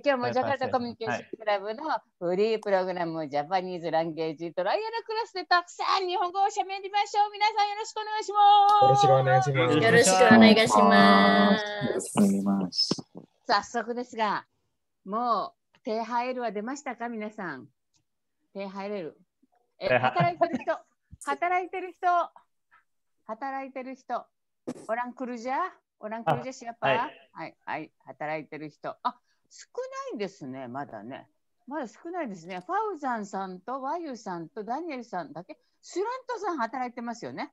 今日もジャカルタコミュニケーションクラブのフリープログラム、はい、ジャパニーズランゲージトライアルクラスでたくさん日本語をしゃべりましょう。皆さんよろしくお願いします。よろしくお願いします。よろしくお願いします。早速ですが、もう、手入るは出ましたか皆さん。手入れる。え働いてる人、働いてる人、働いてる人、オランクルジャーオランクルジャシアパー、はい、はい、はい、働いてる人。あ少ないですね、まだね。まだ少ないですね。ファウザンさんとワユさんとダニエルさんだけ、スラントさん働いてますよね。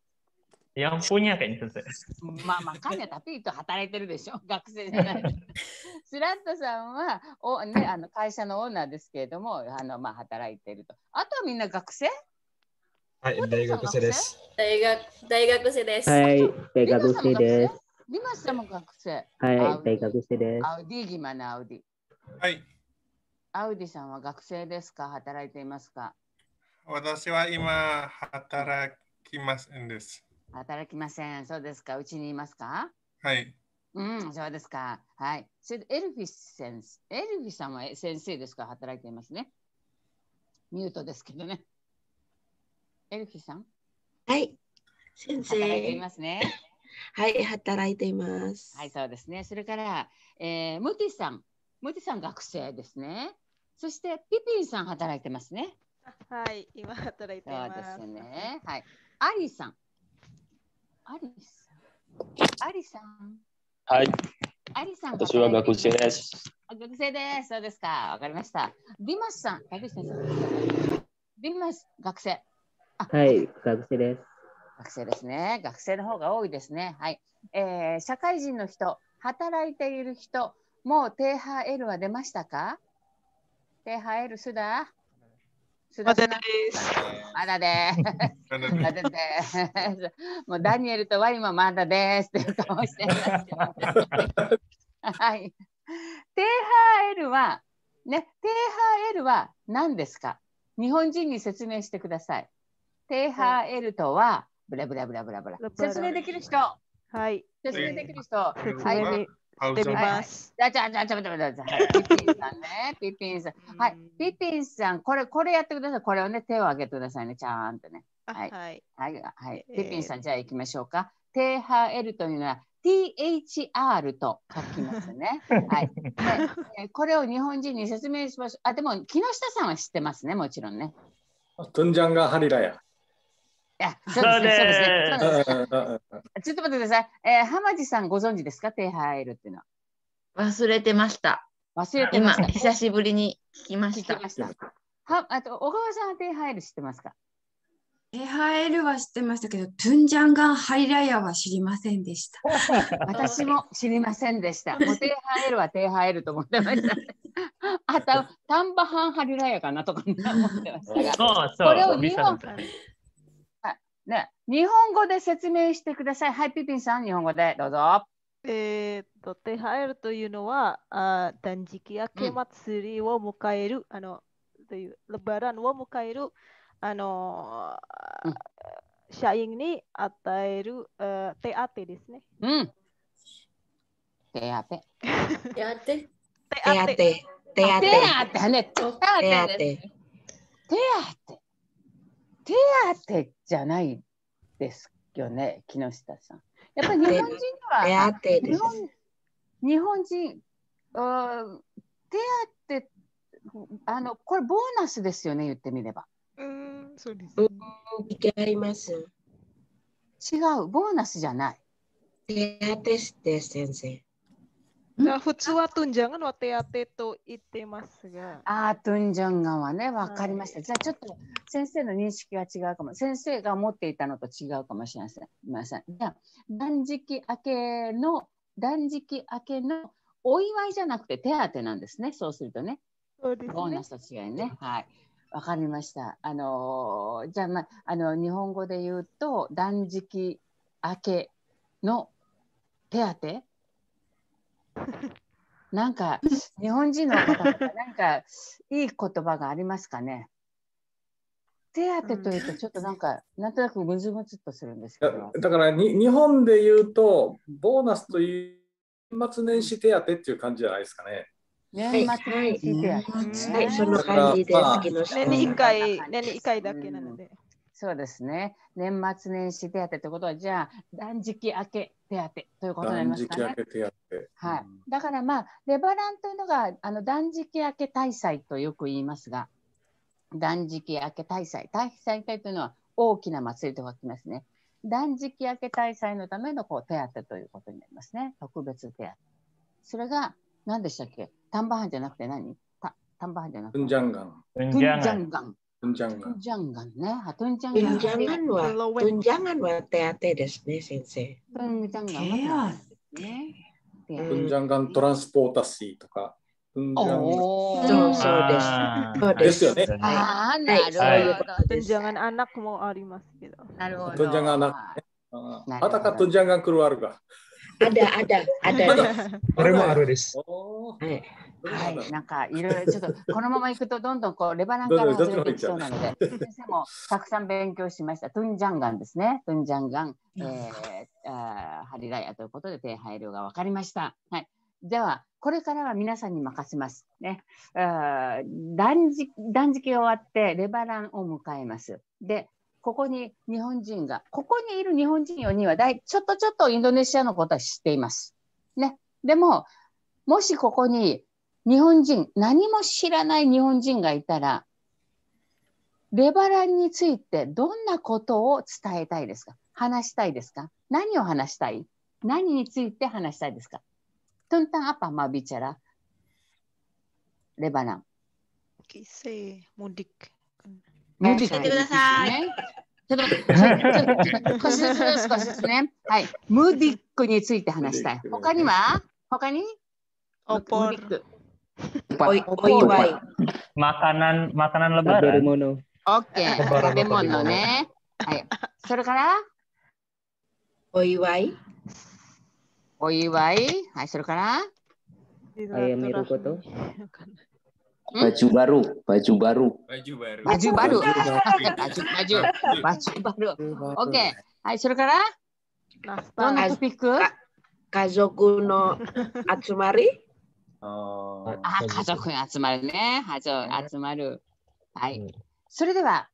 yang p u n y まあ m a k ピーと働いてるでしょ 学生じゃない。スラントさんはおねあの会社のオーナーですけれどもあのまあ働いてると。あとはみんな学生？はい、大学生です。大学大学生です。はい、大学生です。リマさんも学生。はい、大学生です。アウディギマナアウディ。はい。アウディさんは学生ですか働いていますか私は今、働きませんです。働きません。そうですか。うちにいますかはい。うん、そうですか。はい。それエルフィス先生。エルフィさんは先生ですか働いていますね。ミュートですけどね。エルフィさんはい。先生。働いていますね。はい、働いています。はい、そうですね。それから、えー、ムティさん。モテさん学生ですね。そしてピピンさん働いてますね。はい、今働いてます。そうですね。はい。アリさん。アリさん。アリさん。はい。アリさん。私は学生です。学生です。そうですか。わかりました。ディマスさん。竹ディマス学生。はい、学生です。学生ですね。学生の方が多いですね。はい。えー、社会人の人、働いている人、もう低エルは出ましたか低波 L すだすだまだです。まだです。まだです。もうダニエルとワイもまだですっていう顔してはい。低エルは、ね、低エルは何ですか日本人に説明してください。低エルとは、ブラブラブラブラブラ。説明できる人。はい。説明できる人。はい。はい、じゃじゃじゃじゃじゃじゃじゃ。ピピンさんね、ピピンさん。はい、ピピンさん、これこれやってください。これをね、手を挙げてくださいね、ちゃんとね。はい。はい。はい。ピピンさん、じゃあ行きましょうか。テーハエルというのは THR と書きますね。はい。で、これを日本人に説明しましょう。あ、でも木下さんは知ってますね、もちろんね。トンジャンガハリラや。や、そうですね。すね。ちょっと待ってください。えー、浜地さんご存知ですか手入るっていうのは。忘れてました。忘れてました。今、久しぶりに聞きました。したはあと、小川さんは手入る知ってますか手ハるルは知ってましたけど、トゥンジャンガンハイライヤは知りませんでした。私も知りませんでした。もうテハルはテハるルと思ってました。あと、タンバハンハリライヤかなとか思ってましたが、そうそうこれを日本ね、日本語で説明してください。はい、ピピンさん、日本語でどうぞ。えっと、手入るというのは、あ断食明け祭りを迎える、うん、あの、という、ロバランを迎える、あの、うん、社員に与える、あ手当てですね。うん。手当。て。手当。て。手当。手当。手当。手当。手当。手当。手当。手当。手当じゃないですよね、木下さん。やっぱり日本人は手当です日本人手当あのこれボーナスですよね言ってみれば。うんそうです。違います。違うボーナスじゃない。手当して、先生。普通はトゥンジャンガンは手当と言ってますが。ああ、トゥンジャンガンはね、わかりました。はい、じゃあちょっと先生の認識が違うかも。先生が持っていたのと違うかもしれません。ませんじゃあ、断食明けの、断食明けのお祝いじゃなくて手当なんですね。そうするとね。そうですね。ボーナスと違いね。はい。わかりました。あのー、じゃあ、まあ、あの、日本語で言うと、断食明けの手当なんか日本人の方なんかいい言葉がありますかね手当というとちょっとなんか、なんとなくむずむずっとするんですけどだから日本で言うとボーナスという年末年始手当っていう感じじゃないですかね。年末年始手当、てはい、その感じで、ま年に1回、年に1回だけなので。うんそうですね。年末年始手当ってことは、じゃあ、断食明け手当ということになりますかね。はい、だからまあレバランというのがあの断食明け大祭とよく言いますが断食明け大祭大祭会というのは大きな祭りと書きますね。断食明け大祭のためのこう手当ということになりますね。特別手当。それが何でしたっけ丹波藩じゃなくて何た丹波藩じゃなくて。ンジャンガン。ンジャンガン。tunjangan, nah, tunjangan, tunjangan tunjangan。tunjangan ね。tunjangan。tunjangan iya. oh. ah. ah, tunjangan, は手当ですね、先生。tunjangan tunjangan transportasi tunjangan anak mau もありますけど。なるほど。tunjangan gitu. anak。あたか nah, nah, tunjangan keluarga。ada ada ada これもあるです。はい。なんかいろいろちょっとこのままいくとどんどんこうレバランからていきそうなので先生もたくさん勉強しましたトゥンジャンガンですねトゥンジャンガン、えー、あハリラヤということで手配量が分かりましたはいではこれからは皆さんに任せますねあ断食断食が終わってレバランを迎えますでここに日本人が、ここにいる日本人4人はちょっとちょっとインドネシアのことは知っています。ね。でも、もしここに日本人、何も知らない日本人がいたら、レバランについてどんなことを伝えたいですか話したいですか何を話したい何について話したいですかトンタンアパマビチャラレバラン。Okay, say 無事、てください。少しずつ、少しずつね。はい。ムーディックについて話したい。他には他にオポル。お祝い。makanan makanan lebaran. ね。はい。それから、お祝い。お祝い。はい、それから、え、やめること。Baju baru, baju baru. Baju baru. Baju baru. baju, baju, baju baru. Oke. Okay. Hai, saudara. Nona speaker. Kazoku no atsumari. Oh. あ、家族が集まるね。家族集まる。はい。それでは、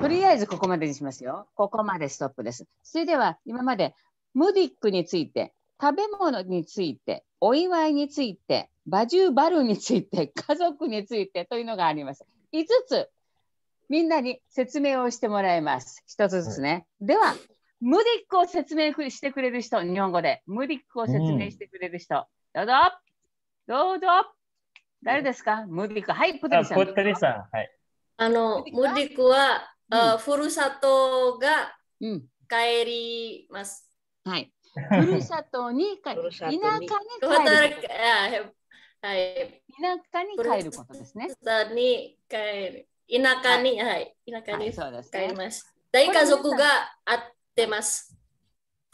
とりあえずここまでにしますよ。ここまでストップです。それでは、今までムディックについて、食べ物について、お祝いについて、バジューバルについて家族についてというのがあります5つみんなに説明をしてもらいます1つずつね、はい、ではムディックを説明してくれる人日本語でムディックを説明してくれる人、うん、どうぞどうぞ誰ですかムディックはいポテリさんプテリさんはいあのムディックは、うん、あふるさとが帰ります、うん、はい ふるさとに帰る。田舎に帰る。はい。田舎に帰ることですね。田舎に帰る。田舎に、はい。田舎に帰ります。大家族があってます。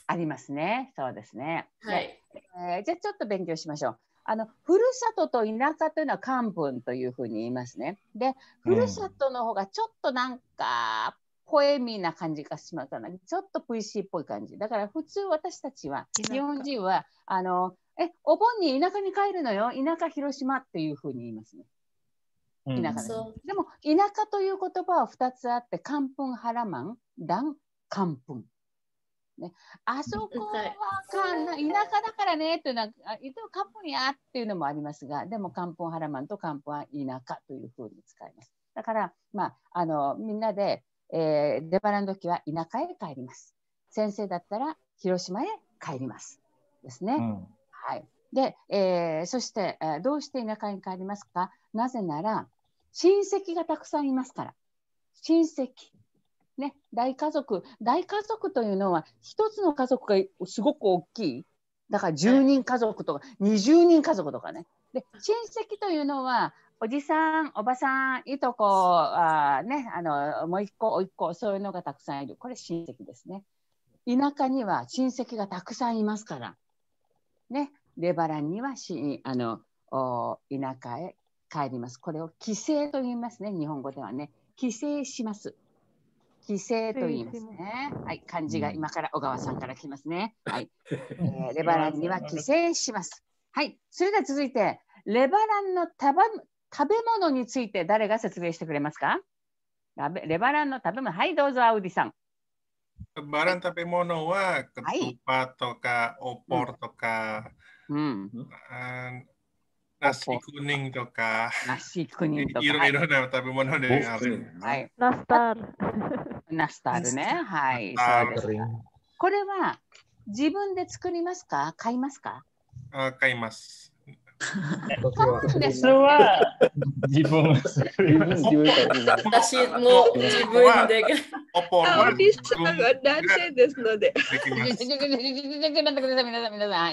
ありますね。そうですね。はい。えー、じゃあちょっと勉強しましょう。あのふるさとと田舎というのは漢文というふうに言いますね。で、ふるさとの方がちょっとなんか、ポエミーな感じがしますかな。ちょっと VC っぽい感じ。だから普通私たちは、日本人は、あの、え、お盆に田舎に帰るのよ、田舎広島っていうふうに言いますね。田舎で,、うん、でも田舎という言葉は2つあって、カンプンハラマン、ダン、カンプン。ね、あそこはかん田舎だからねっていうのは、いつもカンプンやっていうのもありますが、でもカンプンハラマンとカンプンは田舎というふうに使います。だから、まあ、あのみんなで、えー、出払いの時は田舎へ帰ります。先生だったら広島へ帰ります。ですね。うんはい。で、えー、そして、えー、どうして田舎に帰りますかなぜなら、親戚がたくさんいますから。親戚。ね、大家族。大家族というのは、一つの家族がすごく大きい。だから10人家族とか、20人家族とかね。で、親戚というのは、おじさん、おばさん、いとこ、あね、あの、もう一個、お一個、そういうのがたくさんいる。これ親戚ですね。田舎には親戚がたくさんいますから。ね、レバランにはしあの田舎へ帰ります。これを帰省と言いますね、日本語ではね。帰省します。帰省と言いますね。はい、漢字が今から小川さんから来ますね。はい、えー、レバランには帰省します。はい、それでは続いて、レバランの食べ物について誰が説明してくれますかレバランの食べ物、はい、どうぞ、アウディさん。Baran tapi mono wa ketupat to ka opor to ka mm. uh, nasi kuning to ka nasi kuning to ka いろいろな食べ物である。はい。ナスタル。ナスタルね。はい。これは自分で作りますか買いますかあ買います。私は自分私も自分で。アピさんは男性ですので。皆さん、皆さん、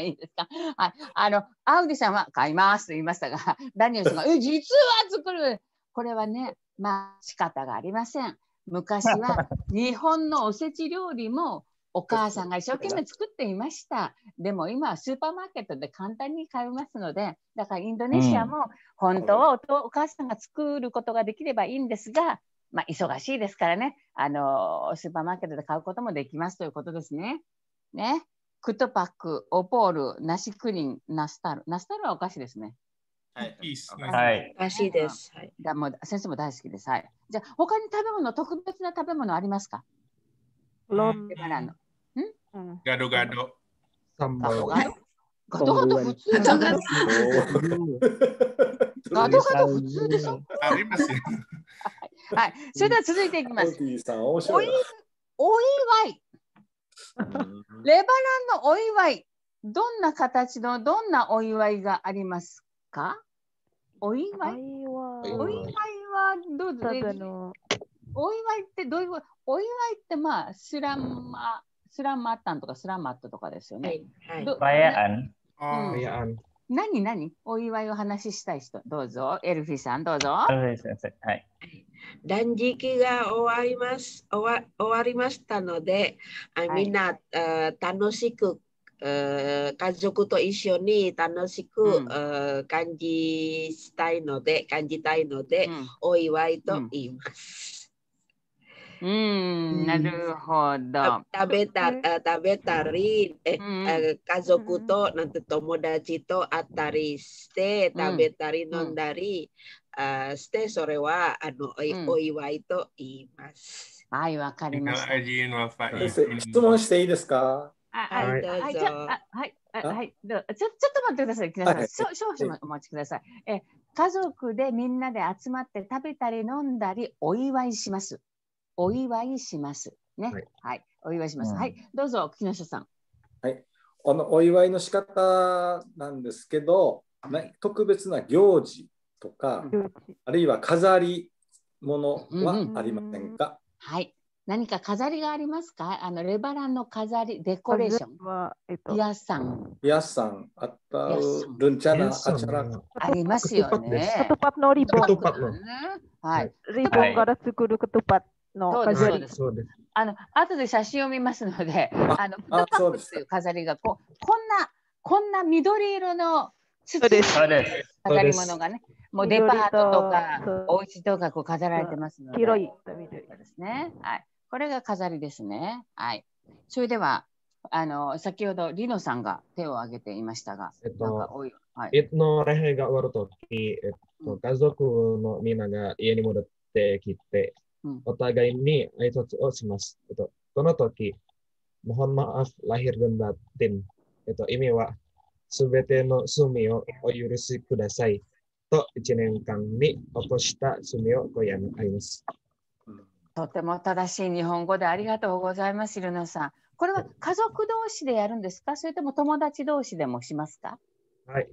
いいですか。はい、あの、アウディさんは買いますと言いましたが、ダニエルさんが、え、実は作る。これはね、まあ、仕方がありません。昔は日本のおせち料理もお母さんが一生懸命作っていました。でも今はスーパーマーケットで簡単に買えますので、だからインドネシアも本当はお,、お母さんが作ることができればいいんですが、まあ、忙しいですからね、あのスーパーマーケットで買うこともできますということですね。ね。クトパック、オポール、ナシクリン、ナスタル。ナスタルはお菓子ですね。はい、いいですね。はい。らしいです。はい。もう先生も大好きです。はい。じゃあ他に食べ物特別な食べ物ありますか？ロッテバラの。Gado-gado. Sambal. Gado-gado だよ。Gado-gado でしょありますよ。はい。それでは続いていきます。おいお祝い。レバランのお祝い。どんな形のどんなお祝いがありますかお祝いお祝いはどうぞ。お祝いってどういうお祝いってまあスラマスラ l a m a t とかスラ l a m a とかですよね。はいはい、何何お祝いを話したい人、どうぞ。エルフィさん、どうぞ。はい。断食が終わります。終わ終わりましたので、あい、みんな、はい、楽しく家族と一緒に楽しく、うん、感じしたいので、感じたいので、うん、お祝いと言います。うんうん、なるほど。食べた、食べたり、え、家族と、なんて友達と会ったりして、食べたり飲んだり、あして、それは、あの、お祝いと言います。はい、わかりました。質問していいですかはい、はい、はい、ちょ、ちょっと待ってください。皆さん、少々お待ちください。え、家族でみんなで集まって食べたり飲んだり、お祝いします。お祝いします。ね。はい。はい、お祝いします。うん、はい。どうぞ、木下さん。はい。このお祝いの仕方なんですけど、ね、特別な行事とか、うん、あるいは飾り物はありませんか、うんうん、はい。何か飾りがありますかあのレバランの飾り、デコレーション。はえっと、ヤさん。ヤさん、あったるんちゃな、あちゃら。ありますよね。ト トパッのリボン。はい。リボンから作るトトパッ。の飾り。そうですあの後で写真を見ますので、あのあパックっていう飾りがこうこんなこんな緑色のそうです。飾り物がね、もうデパートとかお家とかこう飾られてますので。広いですね。はい。これが飾りですね。はい。それでは、あの先ほどリノさんが手を挙げていましたが、えっと、はい、えっと、礼拝が終わるとき、えっと、家族のみんなが家に戻ってきて、お互いに挨拶をします。えっと、この時、モハンマーアフ・ラヒル・ a ンダ r d a えっと、意味は、すべての罪をお許しください。と、一年間に起こした罪をごやめあります。とても正しい日本語でありがとうございます、ルナさん。これは家族同士でやるんですかそれとも友達同士でもしますかはい、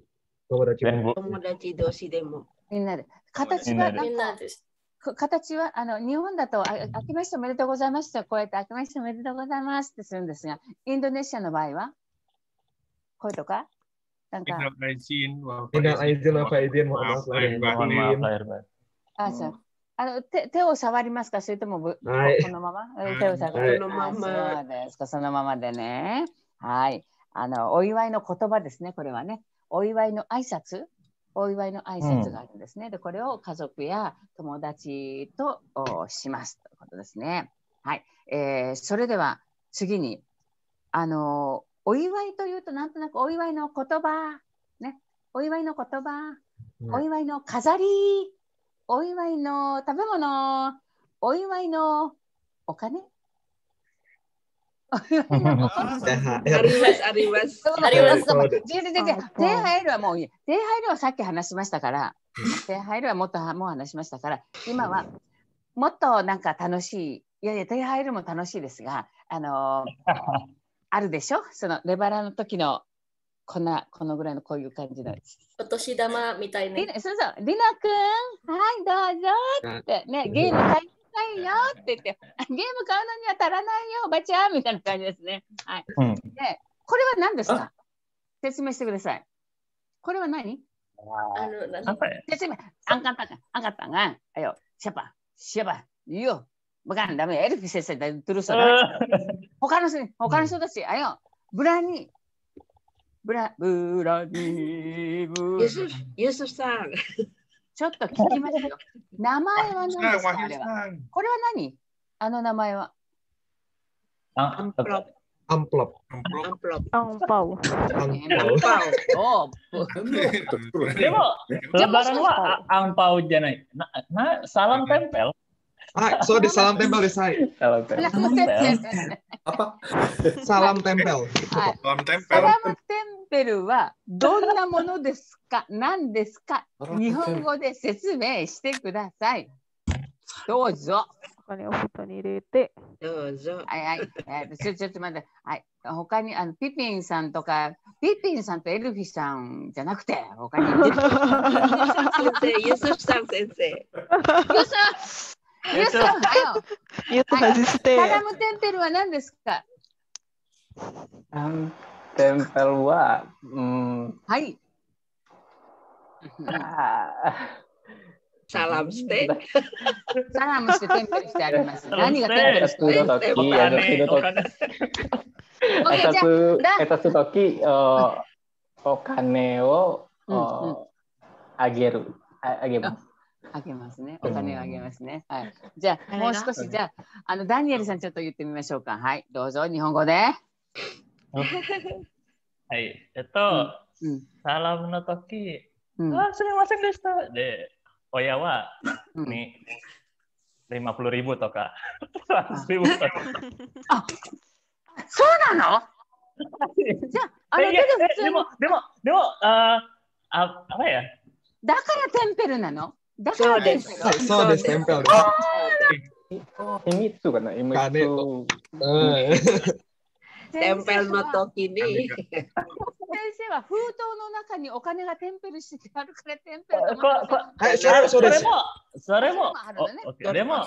友達友達同士でも。みんなで。形はなんか形はあの日本だとあ「明けましておめでとうございます」とこうやって「明けましておめでとうございます」ってするんですがインドネシアの場合はこれとかなんか。あ、そう。あの手手を触りますかそれともぶ、はい、このまま手を触る、のままですかそのままでねはいあのお祝いの言葉ですねこれはねお祝いの挨拶お祝いの挨拶があるんですね。うん、で、これを家族や友達としますということですね。はい。えー、それでは次に、あのー、お祝いというと、なんとなくお祝いの言葉、ね、お祝いの言葉、お祝いの飾り、お祝いの食べ物、お祝いのお金ありますあります。あります。違う違う違う。手入るはもう手入るはさっき話しましたから、手入るはもっともう話しましたから、今はもっとなんか楽しい。いやいや手入るも楽しいですが、あのー、あるでしょ。そのレバラの時のこんなこのぐらいのこういう感じの。お年玉みたいな。そうそう。リナくん、はいどうぞってねゲーム会。ないよって言って、ゲーム買うのには足らないよ、おばちゃんみたいな感じですね。はい。うん、で、これは何ですか説明してください。これは何あの、な説明、あんかったか、あんかったが、あよ、シャパ、シャパ、いいよ、バカンダメ、エルフィ先生だ、トゥルソだ。他の人、他の人たち、あよ、ブラニー。ブラ、ブラニー、ブラ。ユス、ユスさん。ちょっと聞きますよ。名前は何ですかあれはこれは何あの名前は。アンプラアンプラアンパオ。アンパオ。でも、lebaran はアンパウじゃない。な、な、サランテンペル Ah, sorry, salam tempel deh, Sai. Salam tempel. Apa? Salam tempel. Salam tempel. Salam tempel はどんなものですか何ですか日本語で説明してください。どうぞ。これを布に入れて。どうぞ。はいはい。えちょちょっと待って。はい。他にあのピピンさんとか、ピピンさんとエルフィさんじゃなくて、他に。ユスフさん先生。ユスフさんユウさんかよ。ユウさんですて。サラムテンペルは何ですか。サムテンペルは、うん。はい。サラムして。サラムしてテンペルしてあります。何がテンペルしてるの時、あの時の時。Satu, あげますね。お金をあげますね。はい。じゃあ、もう少し、じゃあ、あの、ダニエルさん、ちょっと言ってみましょうか。はい。どうぞ、日本語で。はい。えっと、うん、サラブの時、うん、あ、すみませんでした。で、親は、うん、50リブとか、30リブとか。あ、そうなのじゃあ、あれでも、でも、でも、あ、あ、あれや。だからテンペルなのだからそうです。そうです、テンペロ。秘密がない。今、ね、うん。テンペルの時に。先生は封筒の中にお金がテンペルしてあるからテンペルはい、それそれも、それも、それも、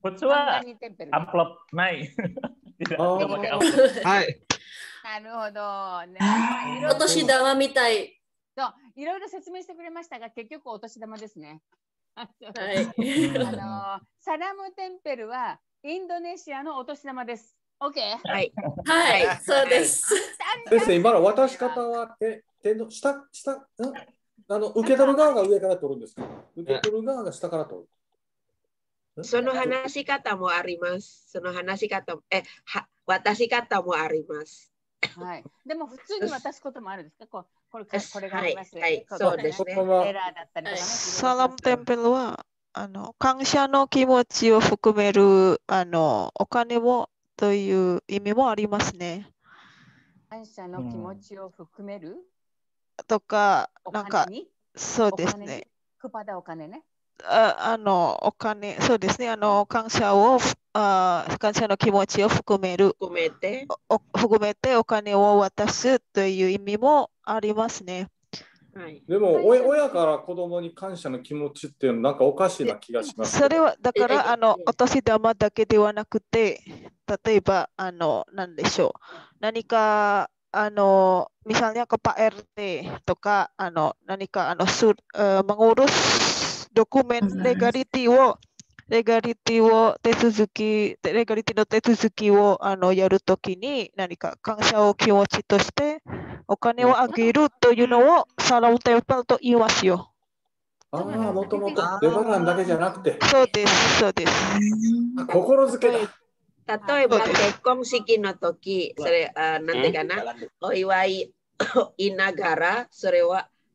こっちはアンプロップない。はい。なるほど。ね。お年玉みたい。いろいろ説明してくれましたが、結局お年玉ですね。はい、あのサラムテンペルはインドネシアのお年玉です。OK? はい、はい、そうです。です今の渡し方は、え、手の下、下、んあの受け取る側が上から取るんですか受け取る側が下から取る。その話し方もあります。その話し方え、は渡し方もあります。はい。でも普通に渡すこともあるんですかここれこれがあります。はい、そうですね。エラーだったりとかね。サラムテンペルは、あの、感謝の気持ちを含める、あの、お金をという意味もありますね。感謝の気持ちを含める、とか、なんか、そうですね。パだお金ね。ああのお金、そうですね、あの感謝をあ、感謝の気持ちを含める含めて含めてお金を渡すという意味もありますね。はい、でも、親から子供に感謝の気持ちっていうのなんかおかしいな気がします。それはだからあのお年玉だけではなくて、例えばあの何でしょう、何かあの、ミサニア a パエルテとか、あの何か、あの、す、a u ke h ドキュメント、レガリティを、レガリティを手続き、レガリティの手続きをあのやるときに何か感謝を気持ちとしてお金をあげるというのをサロンテーパルと言いますよ。ああ、もともとレバランだけじゃなくて。そうです、そうです。心づけ例えば結婚式の時、それ、あなんていうかな、お祝い言いながら、それは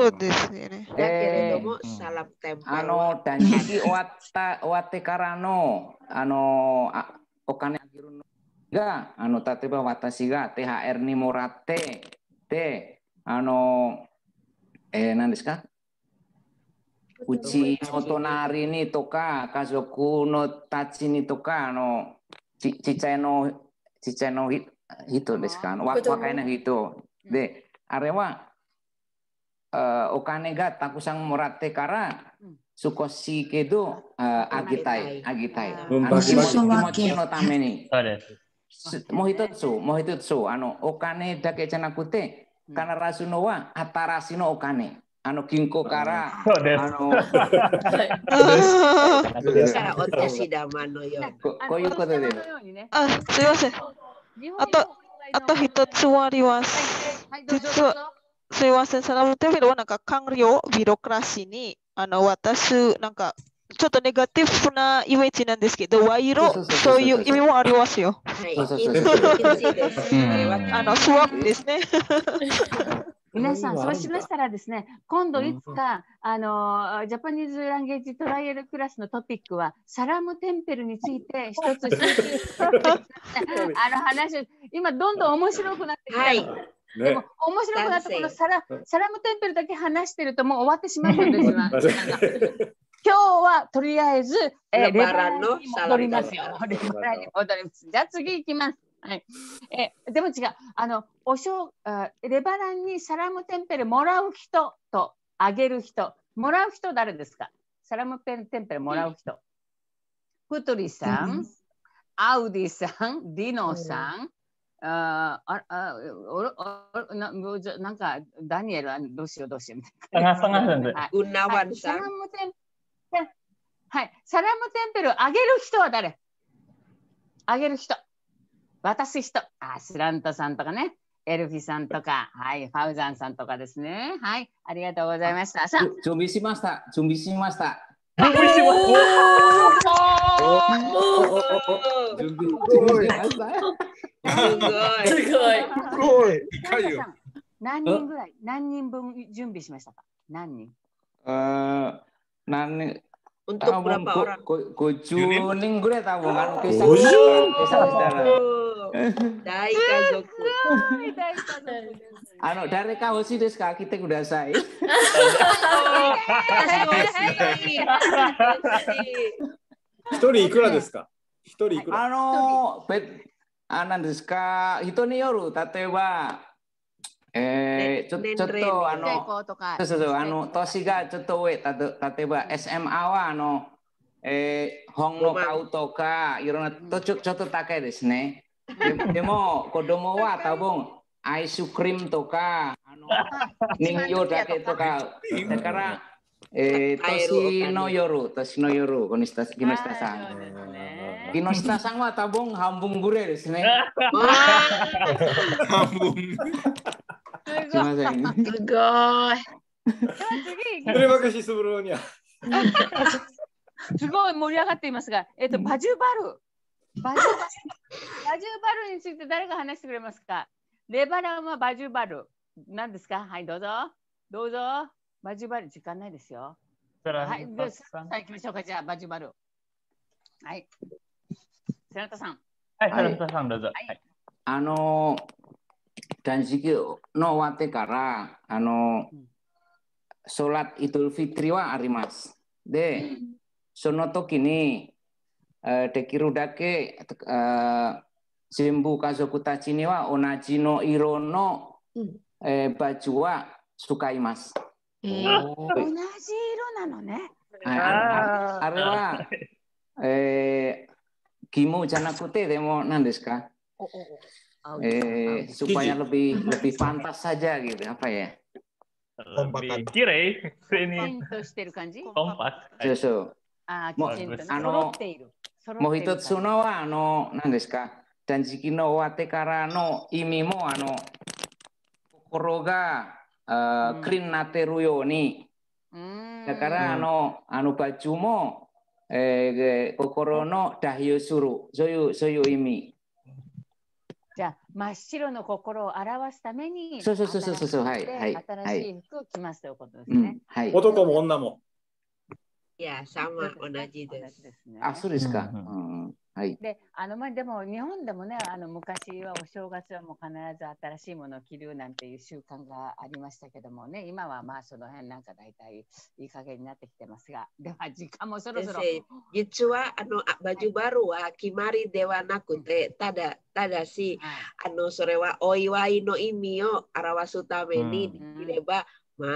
putus ini. Ya, eh, hmm. salam tempel. Ano dan jadi wata wate karano ano okane akhirun ga ano tati bawa wata siga thr ni morate t ano eh nanti sekarang uci otonari ni toka kasoku no tachi ni toka ano cicai no cicai no hit hitu deskan wak wakainya hitu de arewa uh, eh, okane ga takusang morate kara hmm. sukosi kedo uh, agitai agitai ah. hmm, kimochi no tame ni mohitotsu mohitotsu ano okane dake chanakute hmm. kana rasuno wa atarashi okane ano kinko kara ano kara otashi dama no yo koyu koto de ah sumimasen hitotsu. すいません、サラムテフィルはなんか官僚、ビロクラシーに、あの、私、なんか、ちょっとネガティブなイメージなんですけど、賄賂、そういう意味もありますよ。はい、あの、スワップですね。皆さん、そうしましたらですね、今度いつか、あの、ジャパニーズランゲージトライアルクラスのトピックは、サラムテンペルについて一つ あの話、今どんどん面白くなってきた。はいね、でも面白くなったこのサラサラムテンペルだけ話してるともう終わってしまうんですが今日はとりあえず、えレバラに戻りますよ。レバラに戻ります。じゃあ次行きます。はい、えでも違うあのおしょレバランにサラムテンペルもらう人とあげる人もらう人誰ですかサラムテンペルもらう人、うプトリさん、アウディさんディノさん、あああおおななんかダニエルはどうしようどうしようみたいな。はい、サラムテンはい、サラムテンペルあげる人は誰あげる人。渡す人。あ、スラントさんとかね。エルフィさんとか、はい、ファウザンさんとかですね。はい、ありがとうございました。さ準備しました。準備しました。すごい。すごい。何人ぐらい何人分準備しましたか何人え、何 Untuk berapa orang? 50 ning gue tabungan pisang. 50. よ。大家族。大家族あの、誰か欲しいですか来てください。一人いくらですか一人いくらあのー、あ、なんですか人による、例えば、えー、ちょちょっとあの、そうそうそう、あの、年がちょっと上、た例えば SMA はあの、えー、本を買うとか、いろんなとちょちょっと高いですね。Demo kodomo wa tabung ice cream toka ano ningyo dake toka sekarang eh tosino yoru tosino yoru konista kinista sang kinista sang wa tabung hambung gure di sini hambung terima kasih sebelumnya バジュバルについて誰が話してくれますかレバランはバジュバル。何ですかはい、どうぞ。どうぞ。バジュバル、時間ないですよ。はい、でさあ行きましょうか。じゃあ、バジュバル。はい。セラタさん。はい、セラタさん、どうぞ。はい、あの断食の終わってから、あのー、ソラッイトルフィトリはあります。で、その時に、Eh, deki dake sembu eh, kazoku tachi ni wa onaji no iro no hmm. eh, baju wa sukaimasu. Oh. 同じ色なのね。ああれは、えー、kimu ah, ah. oh, oh, oh. ah, supaya lebih lebih pantas saja gitu apa ya? Kompakan. Kirei, ya, ini. Kompak. Justru. Ah, あの。もう一つのは、あの、何ですか、断食の終わってからの意味も、あの、心が、あうん、クリーンになってるように、だから、あの、あのバチュも、えー、心の代表する、そういう、そういう意味。じゃ真っ白の心を表すために、そうそうそうそうそう、はい、はい。新しい服を着ますということですね。うんはい、男も女も。いや、s a m 同じです。あ、そうですか。はい、であのまあでも日本でもねあの昔はお正月はもう必ず新しいものを着るなんていう習慣がありましたけどもね今はまあその辺なんか大体いい加減になってきてますがでは時間もそろそろ実はあのバジュバルは決まりではなくて、ただただし、あのそれはお祝いの意味を表すためにできれば、ま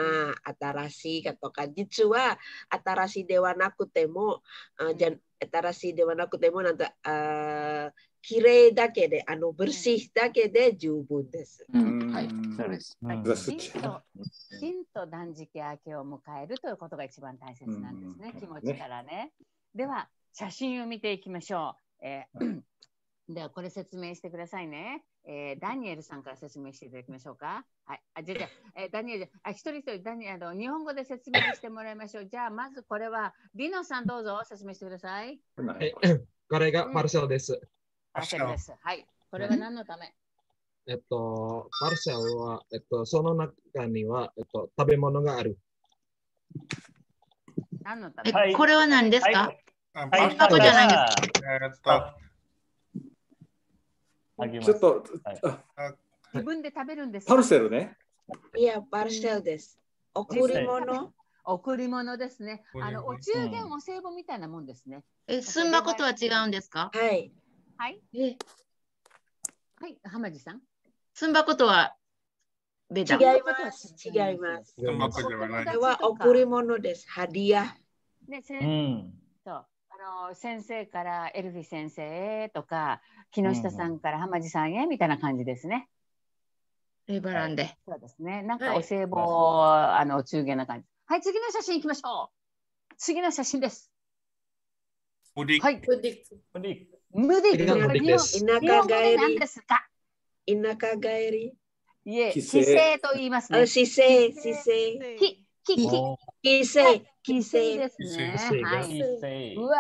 あ、新しいかとか、実は新しいではなくても、あじゃ新しいではなくても、なんだ、あ綺麗だけで、あの、b e r s だけで十分です。うん、はい、そうです。はい、きちんと、んと断食明けを迎えるということが一番大切なんですね、気持ちからね。では、写真を見ていきましょう。えー、では、これ説明してくださいね。えー、ダニエルさんから説明していただきましょうか。はい、あ、じゃじゃ、えー、ダニエル、あ、一人一人、ダニ、エル、日本語で説明してもらいましょう。じゃあ、まず、これは、ディノさん、どうぞ、説明してください。これ がパルシャルです。パルシャルです。はい、これは何のため。えっと、パルシャルは、えっと、その中には、えっと、食べ物がある。何のため。これは何ですか。はい、パルシじゃないですか。ちょっと、自分で食べるんですパルセルね。いや、パルセルです。贈り物贈り物ですね。あの、お中元、お歳暮みたいなもんですね。え、すんまことは違うんですかはい。はい。えはい、浜地さん。すんばことは違います。違います。すんばこではない。は贈り物です。ハディア。ね、せ、うん、そう。の先生からエルフィ先生へとか木下さんから浜地さんへみたいな感じですね。レバランで。そうですね。なんかお歳暮、はい、あの中元な感じ。はい、次の写真いきましょう。次の写真です。ムディック。はい、ムディック。ムディック。ムディック田舎帰り。何ですか田舎帰り。いえ、姿勢と言いますね。姿勢、姿勢。き、き、きせい、きせいですね。はい。うわ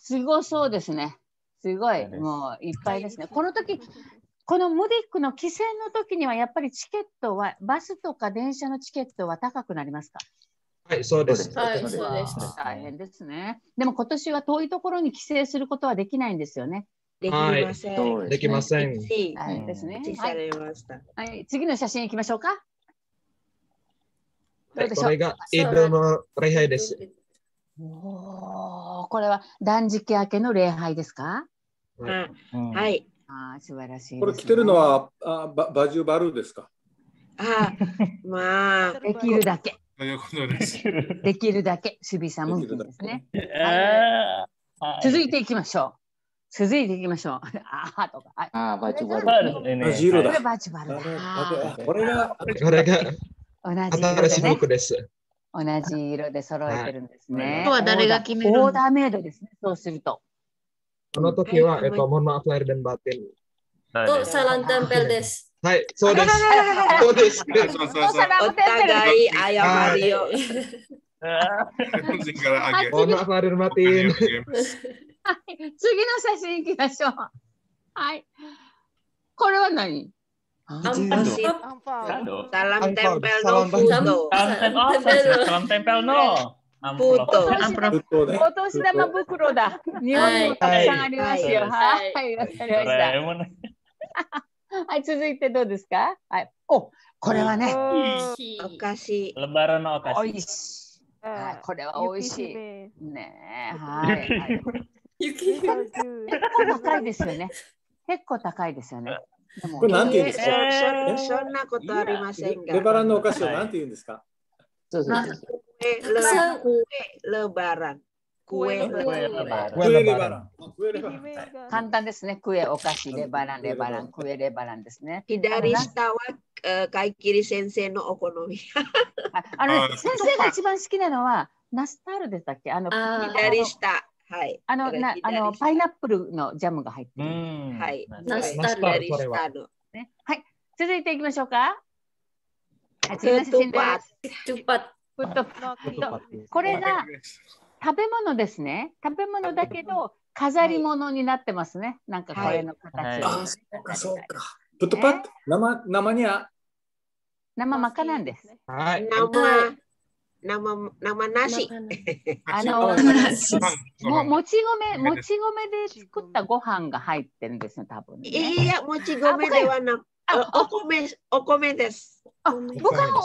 すごそうですね。すごい、もういっぱいですね。この時、このムディックの帰省の時には、やっぱりチケットは、バスとか電車のチケットは高くなりますかはい、そうです。はい、そうです。大変ですね。でも今年は遠いところに帰省することはできないんですよね。できません。できません。はい、はい、次の写真いきましょうか。うでしょう。これが移動の礼拝です。おお、これは断食明けの礼拝ですか、はい、はい。ああ、素晴らしい、ね、これ着てるのはあババジュバルですかあ まあ、できるだけ。できるだけ、守備さんもですね。続いていきましょう。続いていきましょう。ああとか。ああ、バジュバル。バジュバル。これが、これが、同じ色で、ね、同です同じ色で揃えてるんですね。は誰が決めるオーダーメイドですね、そうすると。この時は、えっと、モノアフライルンバーテン。と、サランテンペルです。はい、そうです。そうです。お互い謝りよ。モノアフライルンバーテン。次の写真いきましょう。はい。これは何 Ampas sip. Amplop. Salam tempel no puto. Salam tempel. Salam tempel no. フォト。フォトシダマ袋だ。日本にもたくさんありますよ。はい。はい、わかりました。はい、続いてどうですかはい。お、これはね、お菓子。レバラのお菓子。おいしい。これはおいしい。ねえ、はい。雪。結構高いですよね。結構高いですよね。これなんて言うんですか、えー、そんなことありませんが。レバランのお菓子はなんて言うんですか、はい、レバラン。クエレバラン。簡単ですね。クエお菓子、レバラン、レバラン、クエレバランですね。左下は、買い切り先生のお好み。あの、先生が一番好きなのは、ナスタールでしたっけあの、左下。はい。あの、なあのパイナップルのジャムが入ってる。はい。ナスタルリスタル。ね、はい。続いていきましょうか。写真です。これが食べ物ですね。食べ物だけど飾り物になってますね。なんかこれの形。あ、そうかそうか。プットパッ、生生には生マカなんです。はい。生。生生なし。あの、ももち米、もち米で作ったご飯が入ってるんですよ、多分、ね。いや、もち米ではなお米、お米です。あ、僕はも、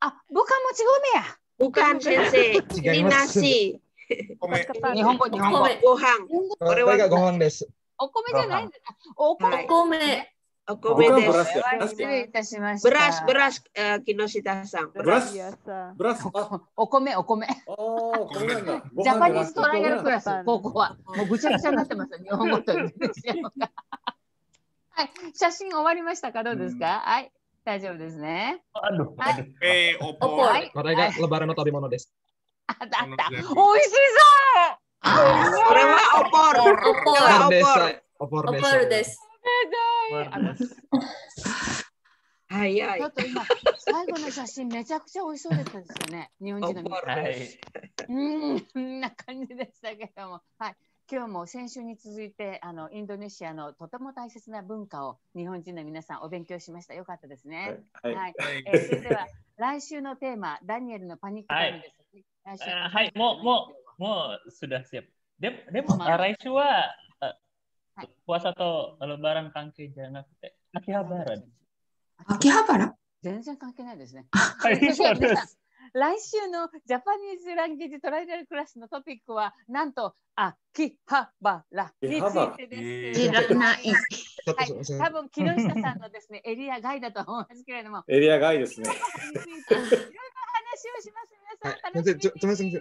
あ、僕はもち米や。b u k 先生、みなし。日本語、日本語。ご飯。これはご飯です。お米じゃないんです。お米。お米です。失礼いブラシ、ブラシ、木さん。ブラシ。ブラシ。お米、お米。ジャパニーズトライアルクラス、ここは。もうぐちゃぐちゃになってます。日本語と。はい、写真終わりましたかどうですかはい、大丈夫ですね。はい、えー、おぽ。これがレバラの食べ物です。あだった。美味しそうこれはおぽい。おぽるです。おぽるです。長い。はいちょっと今、最後の写真めちゃくちゃ美味しそうだったですよね。日本人の皆さん。はい、うん、な感じでしたけども。はい。今日も先週に続いてあのインドネシアのとても大切な文化を日本人の皆さんお勉強しました。よかったですね。はい。はい、えー、それでは来週のテーマダニエルのパニックタイムです、ね。はい、来週はい、もうもうもうすだし。でもでも、まあ、来週ははい、噂とバラの関係じゃなくて、秋葉原秋葉原全然関係ないですね。はい、そうです。来週のジャパニーズランゲージトライアルクラスのトピックは、なんと、秋葉原についてです。はい、多分木下さんのですね、エリア外だと思いますけれども。エリア外ですね。いろいろ話をします。皆さん、楽しみに。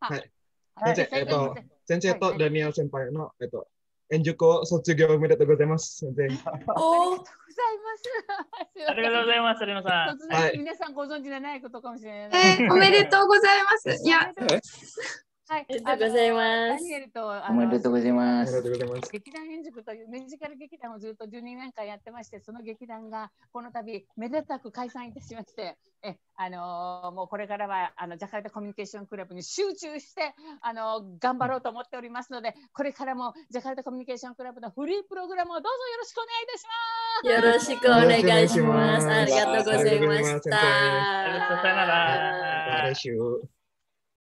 はい。はい、えっと、先生とレミア先輩の、えっと、援助校卒業おめでとうございます。おお、ありがとうございます。ありがとうございます。皆さん。突然、皆さんご存知でないことかもしれない。おめでとうございます。いや。はい、ありがとうございます。おめでとうございます。劇団円塾というミュージカル劇団をずっと12年間やってまして、その劇団がこの度めでたく解散いたしまして、えあのー、もうこれからはあのジャカルタコミュニケーションクラブに集中して、あのー、頑張ろうと思っておりますので、これからもジャカルタコミュニケーションクラブのフリープログラムをどうぞよろしくお願いいたします。よろしくお願いします。ありがとうございました。さよなら。